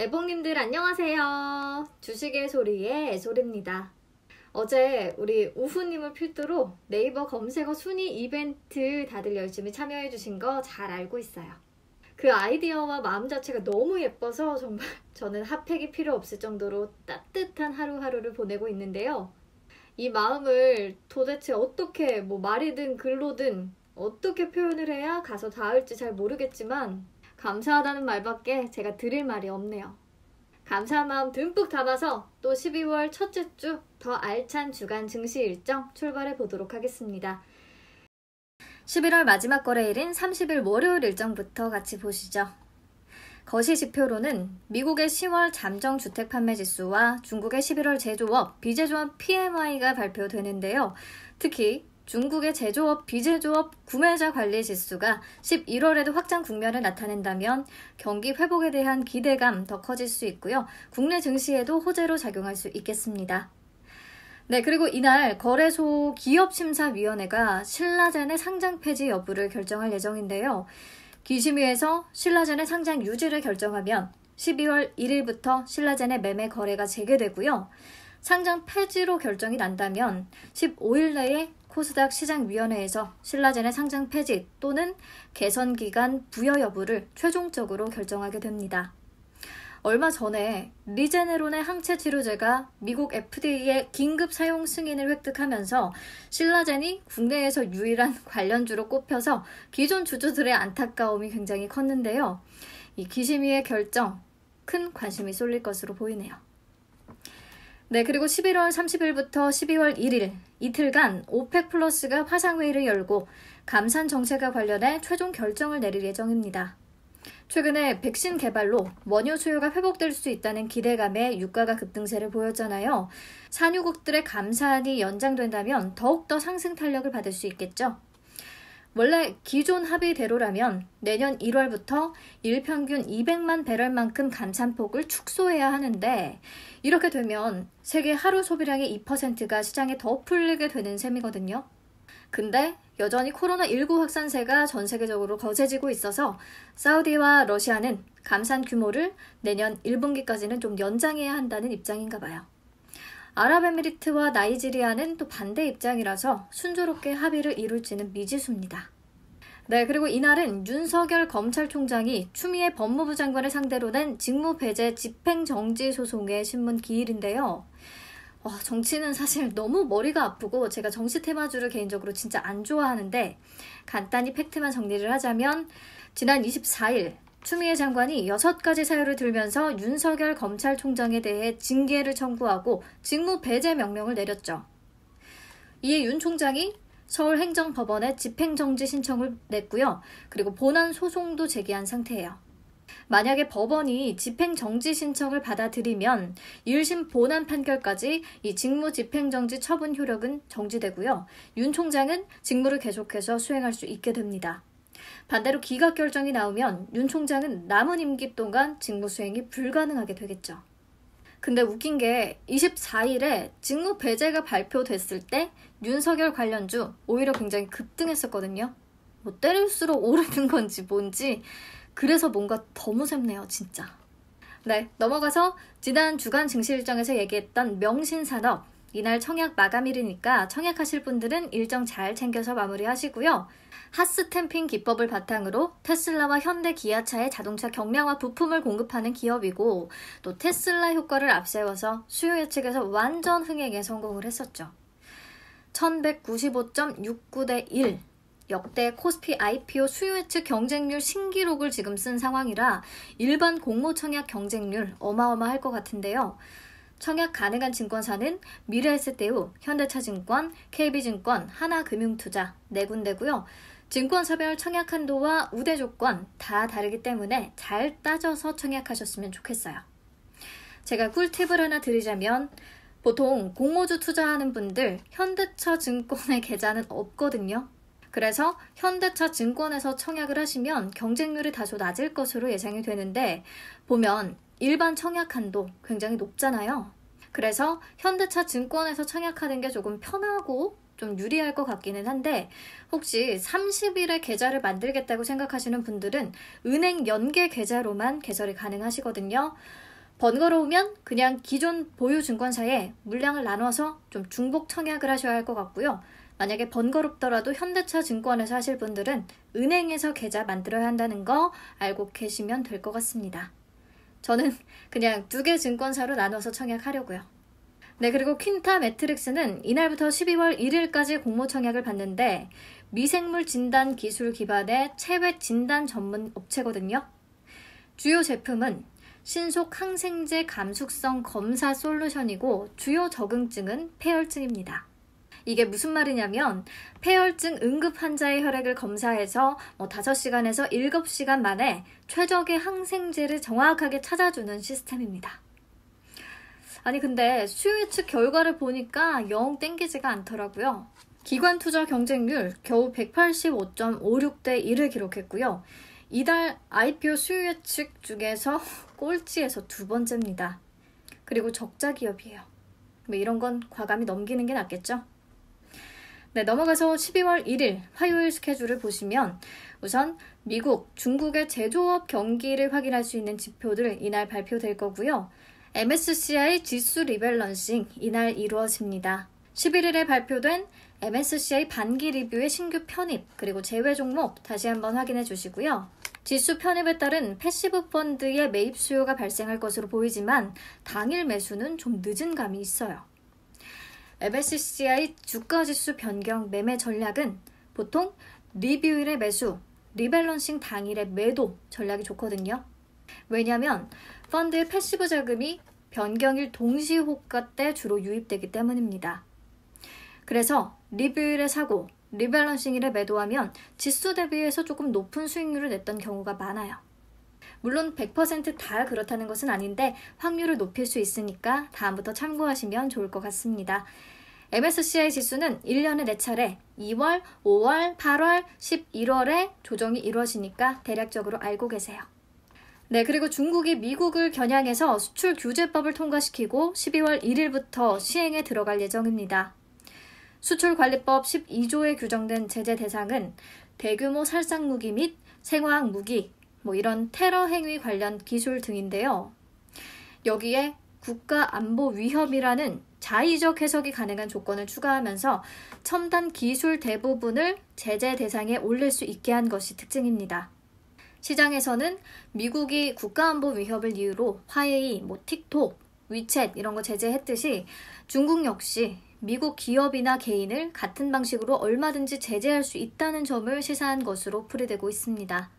애봉님들 안녕하세요. 주식의 소리의 소리입니다. 어제 우리 우후님을 필두로 네이버 검색어 순위 이벤트 다들 열심히 참여해주신 거 잘 알고 있어요. 그 아이디어와 마음 자체가 너무 예뻐서 정말 저는 핫팩이 필요 없을 정도로 따뜻한 하루하루를 보내고 있는데요. 이 마음을 도대체 어떻게 뭐 말이든 글로든 어떻게 표현을 해야 가서 닿을지 잘 모르겠지만 감사하다는 말밖에 제가 드릴 말이 없네요. 감사한 마음 듬뿍 담아서 또 12월 첫째 주 더 알찬 주간 증시 일정 출발해 보도록 하겠습니다. 11월 마지막 거래일인 30일 월요일 일정부터 같이 보시죠. 거시 지표로는 미국의 10월 잠정 주택 판매 지수와 중국의 11월 제조업, 비제조업 PMI가 발표되는데요. 특히 중국의 제조업, 비제조업, 구매자 관리 지수가 11월에도 확장 국면을 나타낸다면 경기 회복에 대한 기대감 더 커질 수 있고요. 국내 증시에도 호재로 작용할 수 있겠습니다. 네, 그리고 이날 거래소 기업심사위원회가 신라젠의 상장 폐지 여부를 결정할 예정인데요. 기심위에서 신라젠의 상장 유지를 결정하면 12월 1일부터 신라젠의 매매 거래가 재개되고요. 상장 폐지로 결정이 난다면 15일 내에 코스닥 시장위원회에서 신라젠의 상장 폐지 또는 개선 기간 부여 여부를 최종적으로 결정하게 됩니다. 얼마 전에 리제네론의 항체 치료제가 미국 FDA의 긴급 사용 승인을 획득하면서 신라젠이 국내에서 유일한 관련주로 꼽혀서 기존 주주들의 안타까움이 굉장히 컸는데요. 이 기심이의 결정, 큰 관심이 쏠릴 것으로 보이네요. 네, 그리고 11월 30일부터 12월 1일 이틀간 오펙 플러스가 화상회의를 열고 감산 정책과 관련해 최종 결정을 내릴 예정입니다. 최근에 백신 개발로 원유 수요가 회복될 수 있다는 기대감에 유가가 급등세를 보였잖아요. 산유국들의 감산이 연장된다면 더욱더 상승 탄력을 받을 수 있겠죠. 원래 기존 합의대로라면 내년 1월부터 일평균 200만 배럴만큼 감산폭을 축소해야 하는데 이렇게 되면 세계 하루 소비량의 2%가 시장에 더 풀리게 되는 셈이거든요. 근데 여전히 코로나19 확산세가 전 세계적으로 거세지고 있어서 사우디와 러시아는 감산 규모를 내년 1분기까지는 좀 연장해야 한다는 입장인가 봐요. 아랍에미리트와 나이지리아는 또 반대 입장이라서 순조롭게 합의를 이룰지는 미지수입니다. 네, 그리고 이날은 윤석열 검찰총장이 추미애 법무부 장관을 상대로 낸 직무배제 집행정지 소송의 신문 기일인데요. 와, 정치는 사실 너무 머리가 아프고 제가 정치 테마주를 개인적으로 진짜 안 좋아하는데 간단히 팩트만 정리를 하자면 지난 24일 추미애 장관이 6가지 사유를 들면서 윤석열 검찰총장에 대해 징계를 청구하고 직무 배제 명령을 내렸죠. 이에 윤 총장이 서울행정법원에 집행정지 신청을 냈고요. 그리고 본안 소송도 제기한 상태예요. 만약에 법원이 집행정지 신청을 받아들이면 1심 본안 판결까지 이 직무 집행정지 처분 효력은 정지되고요. 윤 총장은 직무를 계속해서 수행할 수 있게 됩니다. 반대로 기각 결정이 나오면 윤 총장은 남은 임기 동안 직무 수행이 불가능하게 되겠죠. 근데 웃긴 게 24일에 직무 배제가 발표됐을 때 윤석열 관련주 오히려 굉장히 급등했었거든요. 뭐 때릴수록 오르는 건지 뭔지 그래서 뭔가 더 무섭네요 진짜. 네 넘어가서 지난 주간 증시 일정에서 얘기했던 명신산업 이날 청약 마감일이니까 청약하실 분들은 일정 잘 챙겨서 마무리하시고요. 핫스탬핑 기법을 바탕으로 테슬라와 현대 기아차의 자동차 경량화 부품을 공급하는 기업이고 또 테슬라 효과를 앞세워서 수요 예측에서 완전 흥행에 성공을 했었죠. 1195.69대 1 역대 코스피 IPO 수요 예측 경쟁률 신기록을 지금 쓴 상황이라 일반 공모 청약 경쟁률 어마어마할 것 같은데요. 청약 가능한 증권사는 미래에셋대우, 현대차증권, KB증권, 하나금융투자 네 군데고요. 증권사별 청약 한도와 우대 조건 다 다르기 때문에 잘 따져서 청약하셨으면 좋겠어요. 제가 꿀팁을 하나 드리자면 보통 공모주 투자하는 분들 현대차 증권의 계좌는 없거든요. 그래서 현대차 증권에서 청약을 하시면 경쟁률이 다소 낮을 것으로 예상이 되는데 보면 일반 청약 한도 굉장히 높잖아요. 그래서 현대차 증권에서 청약하는 게 조금 편하고 좀 유리할 것 같기는 한데 혹시 30일에 계좌를 만들겠다고 생각하시는 분들은 은행 연계 계좌로만 개설이 가능하시거든요. 번거로우면 그냥 기존 보유 증권사에 물량을 나눠서 좀 중복 청약을 하셔야 할 것 같고요. 만약에 번거롭더라도 현대차 증권에서 하실 분들은 은행에서 계좌 만들어야 한다는 거 알고 계시면 될 것 같습니다. 저는 그냥 두 개 증권사로 나눠서 청약하려고요. 네, 그리고 퀸타 매트릭스는 이날부터 12월 1일까지 공모 청약을 받는데 미생물 진단 기술 기반의 체외 진단 전문 업체거든요. 주요 제품은 신속 항생제 감숙성 검사 솔루션이고 주요 적응증은 폐혈증입니다. 이게 무슨 말이냐면 폐혈증 응급 환자의 혈액을 검사해서 뭐 5시간에서 7시간 만에 최적의 항생제를 정확하게 찾아주는 시스템입니다. 아니 근데 수요 예측 결과를 보니까 영 땡기지가 않더라고요. 기관 투자 경쟁률 겨우 185.56대 1을 기록했고요. 이달 IPO 수요 예측 중에서 꼴찌에서 두 번째입니다. 그리고 적자 기업이에요. 뭐 이런 건 과감히 넘기는 게 낫겠죠? 네, 넘어가서 12월 1일 화요일 스케줄을 보시면 우선 미국, 중국의 제조업 경기를 확인할 수 있는 지표들 이날 발표될 거고요. MSCI 지수 리밸런싱 이날 이루어집니다. 11일에 발표된 MSCI 반기 리뷰의 신규 편입 그리고 제외 종목 다시 한번 확인해 주시고요. 지수 편입에 따른 패시브 펀드의 매입 수요가 발생할 것으로 보이지만 당일 매수는 좀 늦은 감이 있어요. m s c c i 주가지수 변경 매매 전략은 보통 리뷰일의 매수, 리밸런싱 당일의 매도 전략이 좋거든요. 왜냐하면 펀드의 패시브 자금이 변경일 동시 호가 때 주로 유입되기 때문입니다. 그래서 리뷰일에 사고 리밸런싱일에 매도하면 지수 대비해서 조금 높은 수익률을 냈던 경우가 많아요. 물론 100%다 그렇다는 것은 아닌데 확률을 높일 수 있으니까 다음부터 참고하시면 좋을 것 같습니다. MSCI 지수는 1년에 4차례 2월, 5월, 8월, 11월에 조정이 이루어지니까 대략적으로 알고 계세요. 네, 그리고 중국이 미국을 겨냥해서 수출 규제법을 통과시키고 12월 1일부터 시행에 들어갈 예정입니다. 수출관리법 12조에 규정된 제재 대상은 대규모 살상 무기 및 생화학 무기, 뭐 이런 테러 행위 관련 기술 등인데요. 여기에 국가 안보 위협이라는 자의적 해석이 가능한 조건을 추가하면서 첨단 기술 대부분을 제재 대상에 올릴 수 있게 한 것이 특징입니다. 시장에서는 미국이 국가안보 위협을 이유로 화웨이, 뭐 틱톡, 위챗 이런 거 제재했듯이 중국 역시 미국 기업이나 개인을 같은 방식으로 얼마든지 제재할 수 있다는 점을 시사한 것으로 풀이되고 있습니다.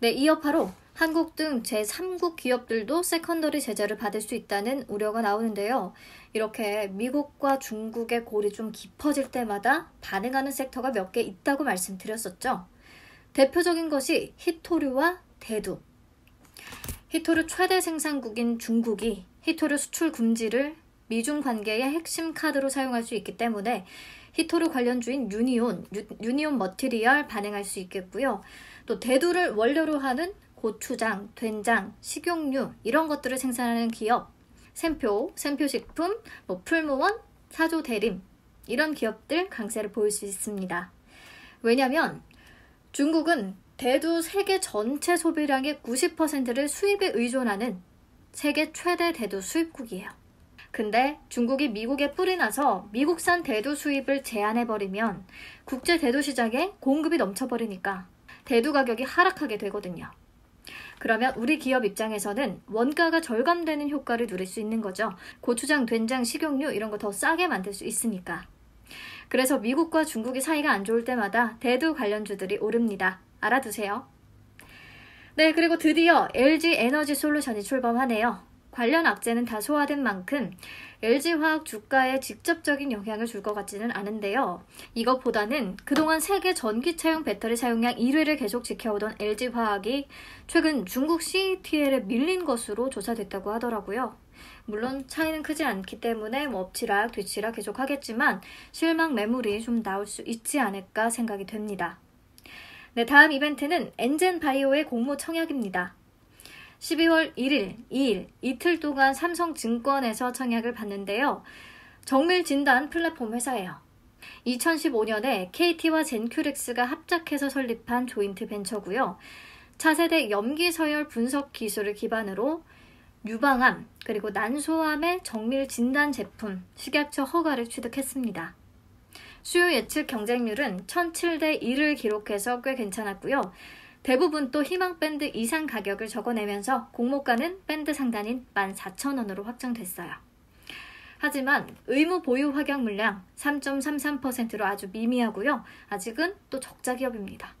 네, 이어파로 한국 등 제3국 기업들도 세컨더리 제재를 받을 수 있다는 우려가 나오는데요. 이렇게 미국과 중국의 골이 좀 깊어질 때마다 반응하는 섹터가 몇 개 있다고 말씀드렸었죠. 대표적인 것이 히토류와 대두. 히토류 최대 생산국인 중국이 히토류 수출 금지를 미중 관계의 핵심 카드로 사용할 수 있기 때문에 히토류 관련주인 유니온, 유, 니온 머티리얼 반응할 수 있겠고요. 또 대두를 원료로 하는 고추장, 된장, 식용유 이런 것들을 생산하는 기업 샘표, 샘표식품, 뭐 풀무원, 사조 대림 이런 기업들 강세를 보일 수 있습니다. 왜냐하면 중국은 대두 세계 전체 소비량의 90%를 수입에 의존하는 세계 최대 대두 수입국이에요. 근데 중국이 미국에 뿌리 나서 미국산 대두 수입을 제한해버리면 국제 대두 시장에 공급이 넘쳐버리니까 대두 가격이 하락하게 되거든요. 그러면 우리 기업 입장에서는 원가가 절감되는 효과를 누릴 수 있는 거죠. 고추장, 된장, 식용유 이런 거 더 싸게 만들 수 있으니까. 그래서 미국과 중국이 사이가 안 좋을 때마다 대두 관련주들이 오릅니다. 알아두세요. 네, 그리고 드디어 LG 에너지 솔루션이 출범하네요. 관련 악재는 다 소화된 만큼 LG화학 주가에 직접적인 영향을 줄 것 같지는 않은데요. 이것보다는 그동안 세계 전기 차용 배터리 사용량 1위를 계속 지켜오던 LG화학이 최근 중국 CATL에 e 밀린 것으로 조사됐다고 하더라고요. 물론 차이는 크지 않기 때문에 뭐 엎치락 뒤치락 계속 하겠지만 실망 매물이 좀 나올 수 있지 않을까 생각이 됩니다. 네, 다음 이벤트는 엔젠바이오의 공모 청약입니다. 12월 1일, 2일 이틀 동안 삼성증권에서 청약을 받는데요. 정밀 진단 플랫폼 회사예요. 2015년에 KT와 젠큐렉스가 합작해서 설립한 조인트 벤처고요. 차세대 염기서열 분석 기술을 기반으로 유방암 그리고 난소암의 정밀 진단 제품 식약처 허가를 취득했습니다. 수요 예측 경쟁률은 1007대 1을 기록해서 꽤 괜찮았고요. 대부분 또 희망밴드 이상 가격을 적어내면서 공모가는 밴드 상단인 14,000원으로 확정됐어요. 하지만 의무 보유 확약 물량 3.33%로 아주 미미하고요. 아직은 또 적자 기업입니다.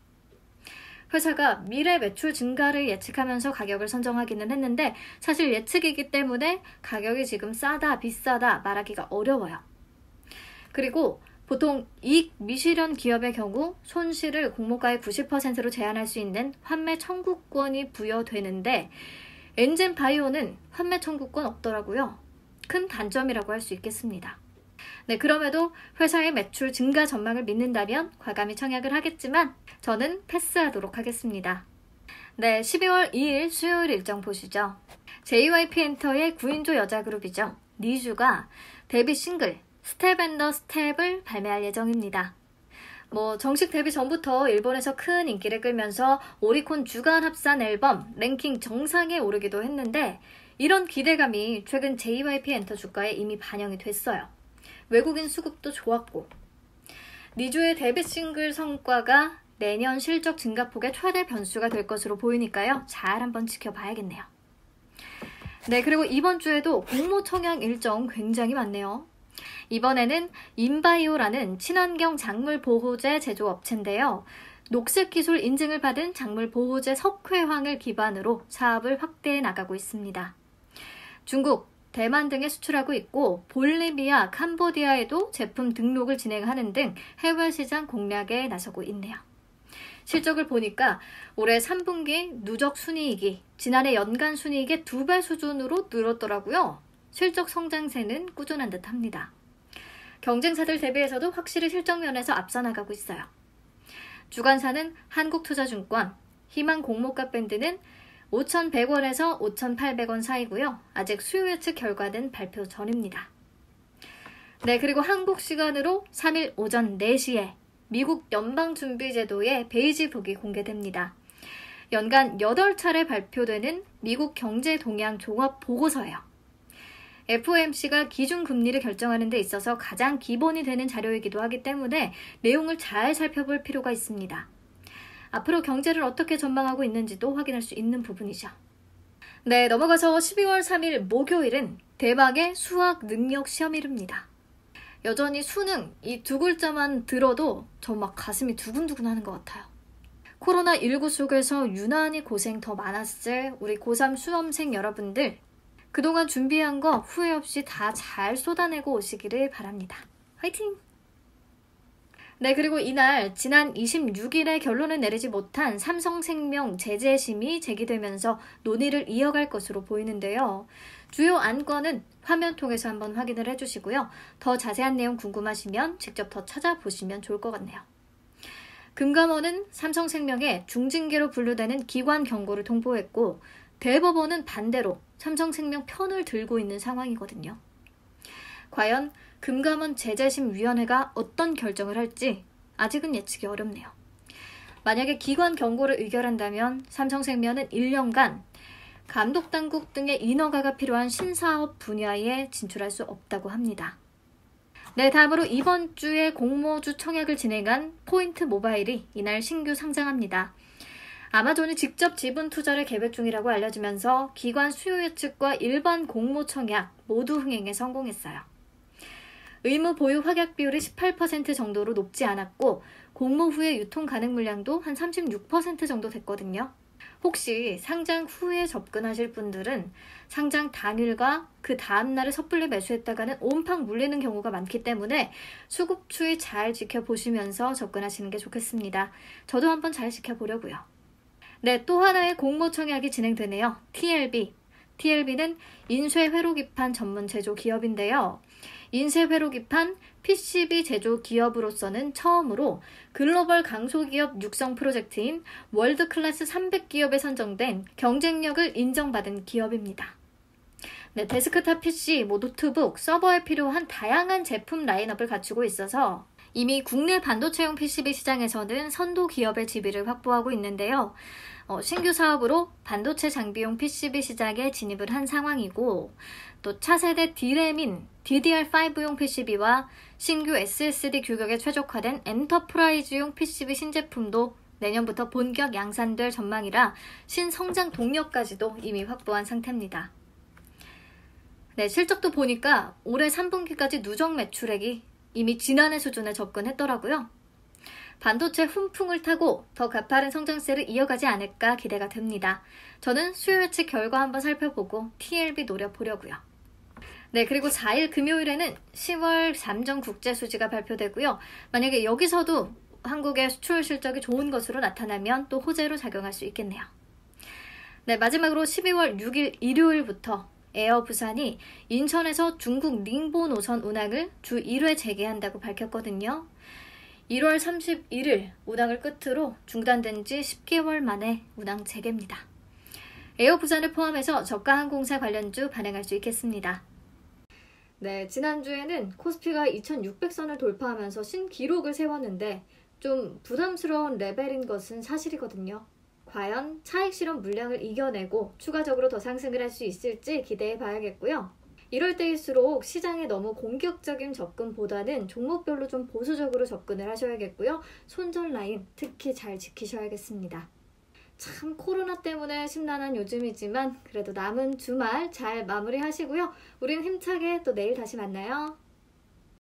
회사가 미래 매출 증가를 예측하면서 가격을 선정하기는 했는데 사실 예측이기 때문에 가격이 지금 싸다 비싸다 말하기가 어려워요. 그리고 보통 이익 미실현 기업의 경우 손실을 공모가의 90%로 제한할 수 있는 환매 청구권이 부여되는데 엔젠 바이오는 환매 청구권 없더라고요. 큰 단점이라고 할 수 있겠습니다. 네, 그럼에도 회사의 매출 증가 전망을 믿는다면 과감히 청약을 하겠지만 저는 패스하도록 하겠습니다. 네, 12월 2일 수요일 일정 보시죠. JYP 엔터의 9인조 여자 그룹이죠. 니쥬가 데뷔 싱글 스텝 앤더 스텝을 발매할 예정입니다. 뭐 정식 데뷔 전부터 일본에서 큰 인기를 끌면서 오리콘 주간 합산 앨범 랭킹 정상에 오르기도 했는데 이런 기대감이 최근 JYP 엔터 주가에 이미 반영이 됐어요. 외국인 수급도 좋았고 니주의 데뷔 싱글 성과가 내년 실적 증가폭의 최대 변수가 될 것으로 보이니까요. 잘 한번 지켜봐야겠네요. 네, 그리고 이번 주에도 공모 청약 일정 굉장히 많네요. 이번에는 인바이오라는 친환경 작물 보호제 제조업체인데요. 녹색 기술 인증을 받은 작물 보호제 석회황을 기반으로 사업을 확대해 나가고 있습니다. 중국, 대만 등에 수출하고 있고 볼리비아, 캄보디아에도 제품 등록을 진행하는 등 해외 시장 공략에 나서고 있네요. 실적을 보니까 올해 3분기 누적 순이익이 지난해 연간 순이익의 두 배 수준으로 늘었더라고요. 실적 성장세는 꾸준한 듯 합니다. 경쟁사들 대비해서도 확실히 실적 면에서 앞서 나가고 있어요. 주간사는 한국투자증권, 희망공모가 밴드는 5,100원에서 5,800원 사이고요. 아직 수요 예측 결과는 발표 전입니다. 네, 그리고 한국 시간으로 3일 오전 4시에 미국 연방준비제도의 베이지북이 공개됩니다. 연간 8차례 발표되는 미국 경제 동향 종합 보고서예요. FOMC가 기준 금리를 결정하는 데 있어서 가장 기본이 되는 자료이기도 하기 때문에 내용을 잘 살펴볼 필요가 있습니다. 앞으로 경제를 어떻게 전망하고 있는지도 확인할 수 있는 부분이죠. 네, 넘어가서 12월 3일 목요일은 대박의 수학 능력 시험일입니다. 여전히 수능 이 두 글자만 들어도 저 막 가슴이 두근두근 하는 것 같아요. 코로나19 속에서 유난히 고생 더 많았을 우리 고3 수험생 여러분들 그동안 준비한 거 후회 없이 다 잘 쏟아내고 오시기를 바랍니다. 화이팅! 네, 그리고 이날 지난 26일에 결론을 내리지 못한 삼성생명 제재심이 제기되면서 논의를 이어갈 것으로 보이는데요. 주요 안건은 화면 통해서 한번 확인을 해주시고요. 더 자세한 내용 궁금하시면 직접 더 찾아보시면 좋을 것 같네요. 금감원은 삼성생명에 중징계로 분류되는 기관 경고를 통보했고 대법원은 반대로 삼성생명 편을 들고 있는 상황이거든요. 과연 금감원 제재심위원회가 어떤 결정을 할지 아직은 예측이 어렵네요. 만약에 기관 경고를 의결한다면 삼성생명은 1년간 감독당국 등의 인허가가 필요한 신사업 분야에 진출할 수 없다고 합니다. 네, 다음으로 이번 주에 공모주 청약을 진행한 포인트 모바일이 이날 신규 상장합니다. 아마존이 직접 지분 투자를 계획 중이라고 알려지면서 기관 수요 예측과 일반 공모 청약 모두 흥행에 성공했어요. 의무 보유 확약 비율이 18% 정도로 높지 않았고 공모 후에 유통 가능 물량도 한 36% 정도 됐거든요. 혹시 상장 후에 접근하실 분들은 상장 당일과 그다음날을 섣불리 매수했다가는 온팡 물리는 경우가 많기 때문에 수급 추이 잘 지켜보시면서 접근하시는 게 좋겠습니다. 저도 한번 잘 지켜보려고요. 네, 또 하나의 공모 청약이 진행되네요. TLB. TLB는 인쇄 회로기판 전문 제조 기업인데요. 인쇄 회로기판 PCB 제조 기업으로서는 처음으로 글로벌 강소기업 육성 프로젝트인 월드클래스 300기업에 선정된 경쟁력을 인정받은 기업입니다. 네, 데스크탑 PC, 뭐 노트북, 서버에 필요한 다양한 제품 라인업을 갖추고 있어서 이미 국내 반도체용 PCB 시장에서는 선도 기업의 지위를 확보하고 있는데요. 어, 신규 사업으로 반도체 장비용 PCB 시장에 진입을 한 상황이고 또 차세대 D램인 DDR5용 PCB와 신규 SSD 규격에 최적화된 엔터프라이즈용 PCB 신제품도 내년부터 본격 양산될 전망이라 신성장 동력까지도 이미 확보한 상태입니다. 네, 실적도 보니까 올해 3분기까지 누적 매출액이 이미 지난해 수준에 접근했더라고요. 반도체 훈풍을 타고 더 가파른 성장세를 이어가지 않을까 기대가 됩니다. 저는 수요 예측 결과 한번 살펴보고 TLB 노려보려고요. 네, 그리고 4일 금요일에는 10월 잠정 국제 수지가 발표되고요. 만약에 여기서도 한국의 수출 실적이 좋은 것으로 나타나면 또 호재로 작용할 수 있겠네요. 네, 마지막으로 12월 6일 일요일부터 에어 부산이 인천에서 중국 닝보 노선 운항을 주 1회 재개한다고 밝혔거든요. 1월 31일 운항을 끝으로 중단된 지 10개월 만에 운항 재개입니다. 에어 부산을 포함해서 저가 항공사 관련주 발행할 수 있겠습니다. 네, 지난주에는 코스피가 2600선을 돌파하면서 신기록을 세웠는데 좀 부담스러운 레벨인 것은 사실이거든요. 과연 차익 실험 물량을 이겨내고 추가적으로 더 상승을 할 수 있을지 기대해 봐야겠고요. 이럴 때일수록 시장에 너무 공격적인 접근보다는 종목별로 좀 보수적으로 접근을 하셔야겠고요. 손절 라인 특히 잘 지키셔야겠습니다. 참 코로나 때문에 심란한 요즘이지만 그래도 남은 주말 잘 마무리하시고요. 우린 힘차게 또 내일 다시 만나요.